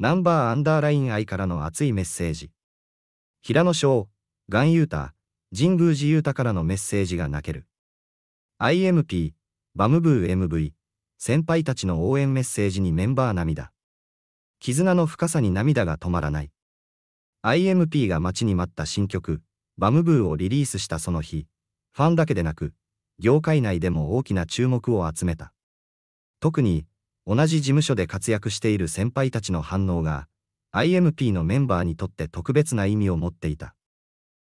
ナンバーアンダーライン愛からの熱いメッセージ。平野翔、ガンユータ、神宮寺ユータからのメッセージが泣ける。IMP、バムブー MV、先輩たちの応援メッセージにメンバー涙。絆の深さに涙が止まらない。IMP が待ちに待った新曲、バムブーをリリースしたその日、ファンだけでなく、業界内でも大きな注目を集めた。特に、同じ事務所で活躍している先輩たちの反応が、IMP のメンバーにとって特別な意味を持っていた。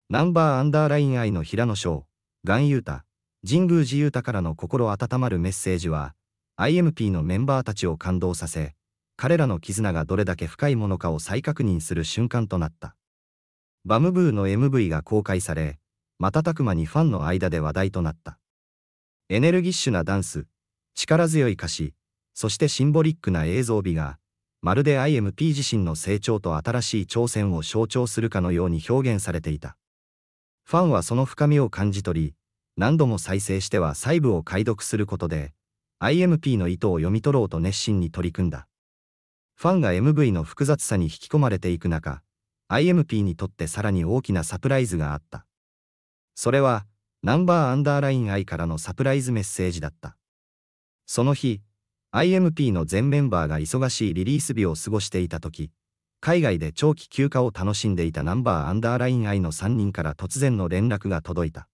ナンバーアンダーライン愛の平野翔、ガンユータ、神宮寺ユータからの心温まるメッセージは、IMP のメンバーたちを感動させ、彼らの絆がどれだけ深いものかを再確認する瞬間となった。バムブーの MV が公開され、瞬く間にファンの間で話題となった。エネルギッシュなダンス、力強い歌詞、そしてシンボリックな映像美が、まるで IMP 自身の成長と新しい挑戦を象徴するかのように表現されていた。ファンはその深みを感じ取り、何度も再生しては細部を解読することで、IMP の意図を読み取ろうと熱心に取り組んだ。ファンが MV の複雑さに引き込まれていく中、IMP にとってさらに大きなサプライズがあった。それは、ナンバーアンダーライン I からのサプライズメッセージだった。その日、IMP の全メンバーが忙しいリリース日を過ごしていた時、海外で長期休暇を楽しんでいたナンバーアンダーライン I の3人から突然の連絡が届いた。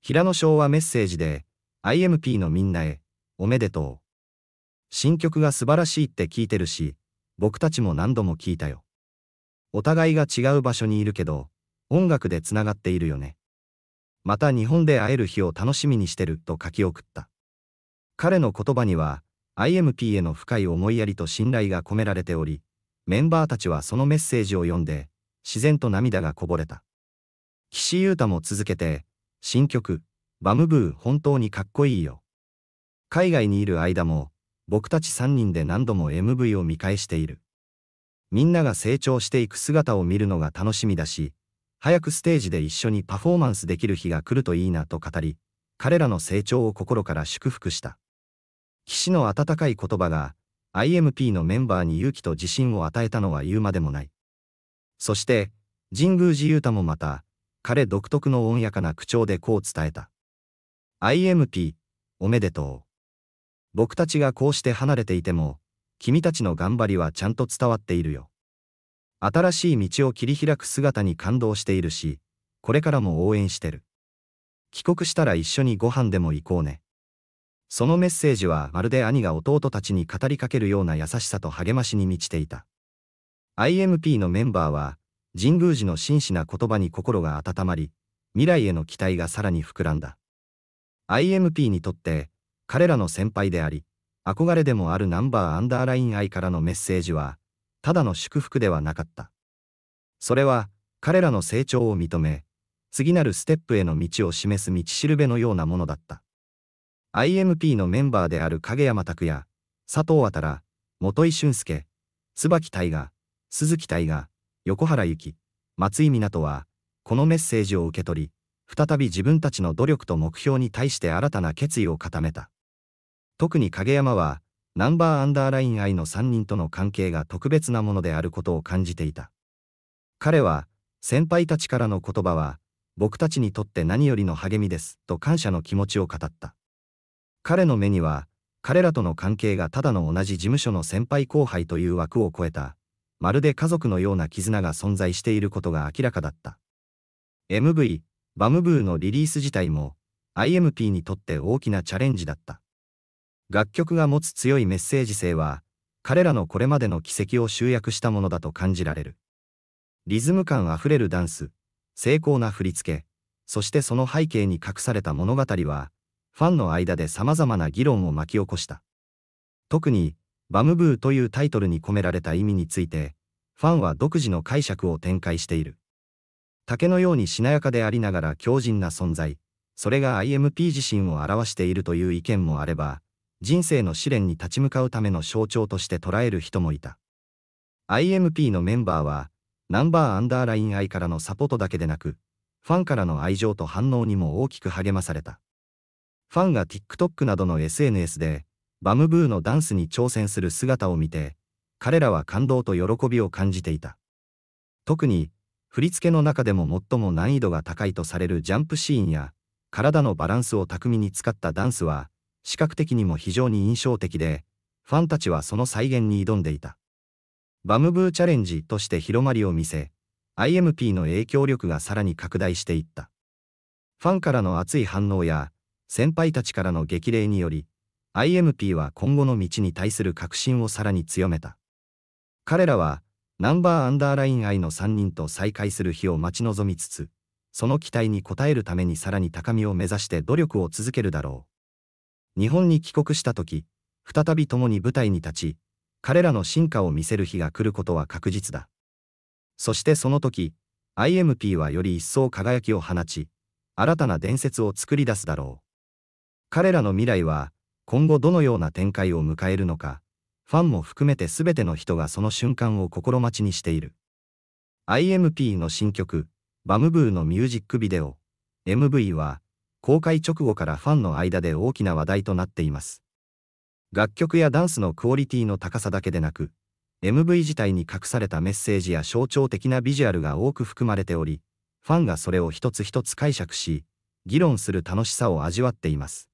平野翔はメッセージで、IMP のみんなへ、おめでとう。新曲が素晴らしいって聞いてるし、僕たちも何度も聞いたよ。お互いが違う場所にいるけど、音楽でつながっているよね。また日本で会える日を楽しみにしてると書き送った。彼の言葉には、IMP への深い思いやりと信頼が込められており、メンバーたちはそのメッセージを読んで、自然と涙がこぼれた。岸優太も続けて、新曲、バムブー本当にかっこいいよ。海外にいる間も、僕たち3人で何度も MV を見返している。みんなが成長していく姿を見るのが楽しみだし、早くステージで一緒にパフォーマンスできる日が来るといいなと語り、彼らの成長を心から祝福した。岸の温かい言葉が IMP のメンバーに勇気と自信を与えたのは言うまでもない。そして、神宮寺勇太もまた、彼独特の穏やかな口調でこう伝えた。IMP、おめでとう。僕たちがこうして離れていても、君たちの頑張りはちゃんと伝わっているよ。新しい道を切り開く姿に感動しているし、これからも応援してる。帰国したら一緒にご飯でも行こうね。そのメッセージはまるで兄が弟たちに語りかけるような優しさと励ましに満ちていた。IMP のメンバーは、神宮寺の真摯な言葉に心が温まり、未来への期待がさらに膨らんだ。IMP にとって、彼らの先輩であり、憧れでもあるナンバーアンダーライン愛からのメッセージは、ただの祝福ではなかった。それは、彼らの成長を認め、次なるステップへの道を示す道しるべのようなものだった。IMP のメンバーである影山拓也、佐藤あたら、元井俊介、椿大河、鈴木大河、横原由紀、松井港は、このメッセージを受け取り、再び自分たちの努力と目標に対して新たな決意を固めた。特に影山は、ナンバーアンダーライン愛の3人との関係が特別なものであることを感じていた。彼は、先輩たちからの言葉は、僕たちにとって何よりの励みです、と感謝の気持ちを語った。彼の目には、彼らとの関係がただの同じ事務所の先輩後輩という枠を超えた、まるで家族のような絆が存在していることが明らかだった。MV、バムブーのリリース自体も、IMP にとって大きなチャレンジだった。楽曲が持つ強いメッセージ性は、彼らのこれまでの軌跡を集約したものだと感じられる。リズム感あふれるダンス、精巧な振り付け、そしてその背景に隠された物語は、ファンの間で様々な議論を巻き起こした。特に、バムブーというタイトルに込められた意味について、ファンは独自の解釈を展開している。竹のようにしなやかでありながら強靭な存在、それが IMP 自身を表しているという意見もあれば、人生の試練に立ち向かうための象徴として捉える人もいた。IMP のメンバーは、ナンバーアンダーライン愛からのサポートだけでなく、ファンからの愛情と反応にも大きく励まされた。ファンが TikTok などの SNS でバムブーのダンスに挑戦する姿を見て、彼らは感動と喜びを感じていた。特に、振り付けの中でも最も難易度が高いとされるジャンプシーンや、体のバランスを巧みに使ったダンスは、視覚的にも非常に印象的で、ファンたちはその再現に挑んでいた。バムブーチャレンジとして広まりを見せ、IMP の影響力がさらに拡大していった。ファンからの熱い反応や、先輩たちからの激励により、IMP は今後の道に対する確信をさらに強めた。彼らは、ナンバーアンダーライン I の3人と再会する日を待ち望みつつ、その期待に応えるためにさらに高みを目指して努力を続けるだろう。日本に帰国した時、再び共に舞台に立ち、彼らの進化を見せる日が来ることは確実だ。そしてその時、IMP はより一層輝きを放ち、新たな伝説を作り出すだろう。彼らの未来は今後どのような展開を迎えるのか、ファンも含めて全ての人がその瞬間を心待ちにしている。IMP の新曲、バムブーのミュージックビデオ、MV は、公開直後からファンの間で大きな話題となっています。楽曲やダンスのクオリティの高さだけでなく、MV 自体に隠されたメッセージや象徴的なビジュアルが多く含まれており、ファンがそれを一つ一つ解釈し、議論する楽しさを味わっています。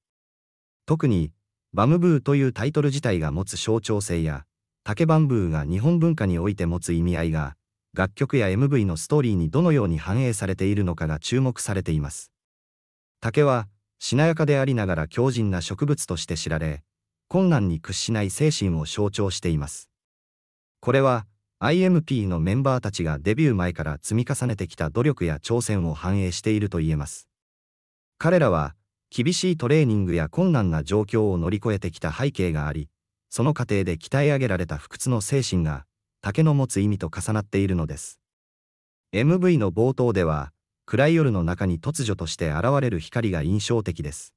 特に、バムブーというタイトル自体が持つ象徴性や、竹バンブーが日本文化において持つ意味合いが、楽曲や MV のストーリーにどのように反映されているのかが注目されています。竹は、しなやかでありながら強靭な植物として知られ、困難に屈しない精神を象徴しています。これは、IMP のメンバーたちがデビュー前から積み重ねてきた努力や挑戦を反映していると言えます。彼らは、厳しいトレーニングや困難な状況を乗り越えてきた背景があり、その過程で鍛え上げられた不屈の精神が、竹の持つ意味と重なっているのです。MV の冒頭では、暗い夜の中に突如として現れる光が印象的です。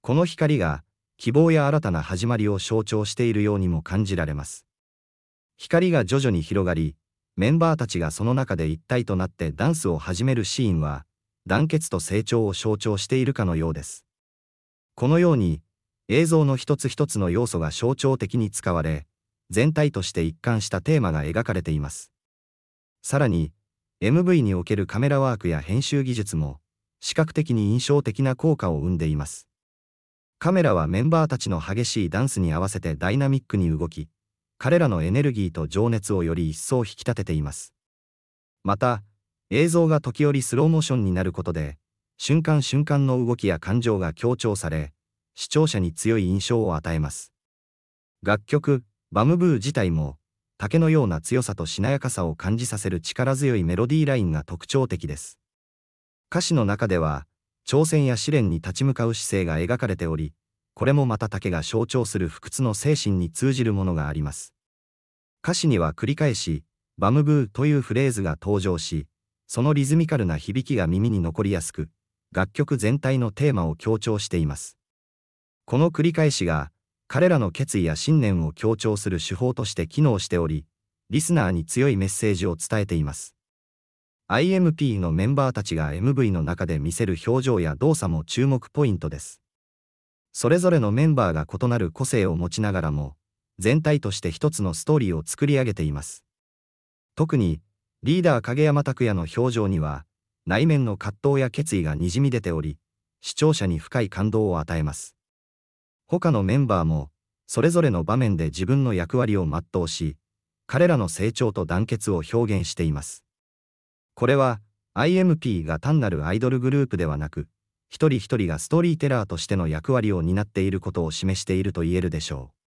この光が、希望や新たな始まりを象徴しているようにも感じられます。光が徐々に広がり、メンバーたちがその中で一体となってダンスを始めるシーンは、団結と成長を象徴しているかのようです。このように、映像の一つ一つの要素が象徴的に使われ、全体として一貫したテーマが描かれています。さらに、MV におけるカメラワークや編集技術も、視覚的に印象的な効果を生んでいます。カメラはメンバーたちの激しいダンスに合わせてダイナミックに動き、彼らのエネルギーと情熱をより一層引き立てています。また、映像が時折スローモーションになることで、瞬間瞬間の動きや感情が強調され、視聴者に強い印象を与えます。楽曲、バムブー自体も、竹のような強さとしなやかさを感じさせる力強いメロディーラインが特徴的です。歌詞の中では、挑戦や試練に立ち向かう姿勢が描かれており、これもまた竹が象徴する不屈の精神に通じるものがあります。歌詞には繰り返し、バムブーというフレーズが登場し、そのリズミカルな響きが耳に残りやすく、楽曲全体のテーマを強調しています。この繰り返しが、彼らの決意や信念を強調する手法として機能しており、リスナーに強いメッセージを伝えています。IMP のメンバーたちが MV の中で見せる表情や動作も注目ポイントです。それぞれのメンバーが異なる個性を持ちながらも、全体として一つのストーリーを作り上げています。特に、リーダー影山拓也の表情には、内面の葛藤や決意がにじみ出ており、視聴者に深い感動を与えます。他のメンバーも、それぞれの場面で自分の役割を全うし、彼らの成長と団結を表現しています。これは、IMP が単なるアイドルグループではなく、一人一人がストーリーテラーとしての役割を担っていることを示していると言えるでしょう。